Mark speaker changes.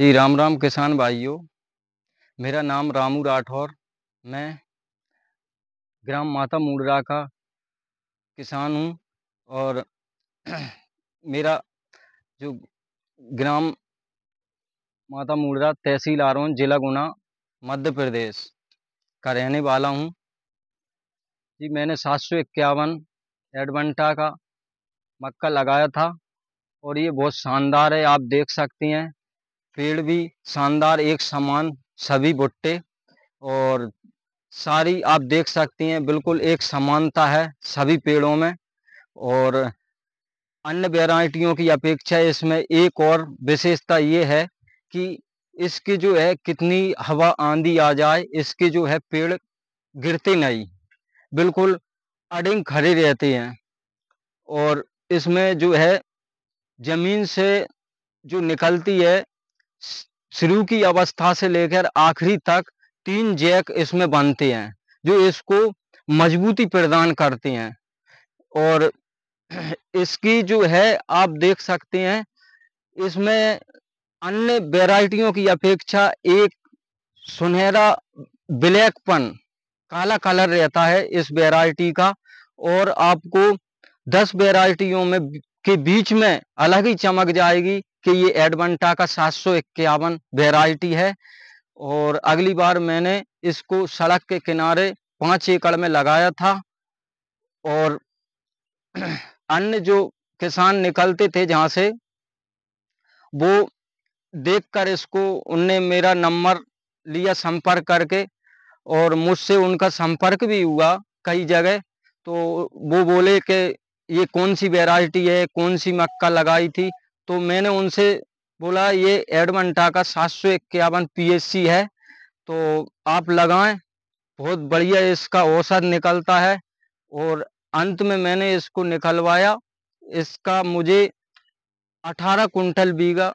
Speaker 1: जी राम राम किसान भाइयों मेरा नाम रामू राठौर मैं ग्राम माता मुडरा का किसान हूँ और मेरा जो ग्राम माता मुडरा तहसील आरोन जिला गुना मध्य प्रदेश का रहने वाला हूँ जी मैंने सात सौ इक्यावन एडवंटा का मक्का लगाया था और ये बहुत शानदार है आप देख सकती हैं पेड़ भी शानदार एक समान सभी भुट्टे और सारी आप देख सकती हैं बिल्कुल एक समानता है सभी पेड़ों में और अन्य वेराइटियों की अपेक्षा इसमें एक और विशेषता ये है कि इसकी जो है कितनी हवा आंधी आ जाए इसके जो है पेड़ गिरते नहीं बिल्कुल अडिंग खड़े रहते हैं और इसमें जो है ज़मीन से जो निकलती है शुरू की अवस्था से लेकर आखिरी तक तीन जैक इसमें बनते हैं जो इसको मजबूती प्रदान करते हैं और इसकी जो है आप देख सकते हैं इसमें अन्य वेराइटियों की अपेक्षा एक सुनहरा ब्लैकपन काला कलर रहता है इस वेराइटी का और आपको दस वेराइटियों में के बीच में अलग ही चमक जाएगी कि ये एडवंटा का सात सौ इक्यावन वेराइटी है और अगली बार मैंने इसको सड़क के किनारे पाँच एकड़ में लगाया था और अन्य जो किसान निकलते थे जहाँ से वो देखकर इसको उनने मेरा नंबर लिया संपर्क करके और मुझसे उनका संपर्क भी हुआ कई जगह तो वो बोले कि ये कौन सी वेराइटी है कौन सी मक्का लगाई थी तो मैंने उनसे बोला ये एडमंटा का सात सौ इक्यावन पी है तो आप लगाएं बहुत बढ़िया इसका औसत निकलता है और अंत में मैंने इसको निकलवाया इसका मुझे अठारह कुंटल बीघा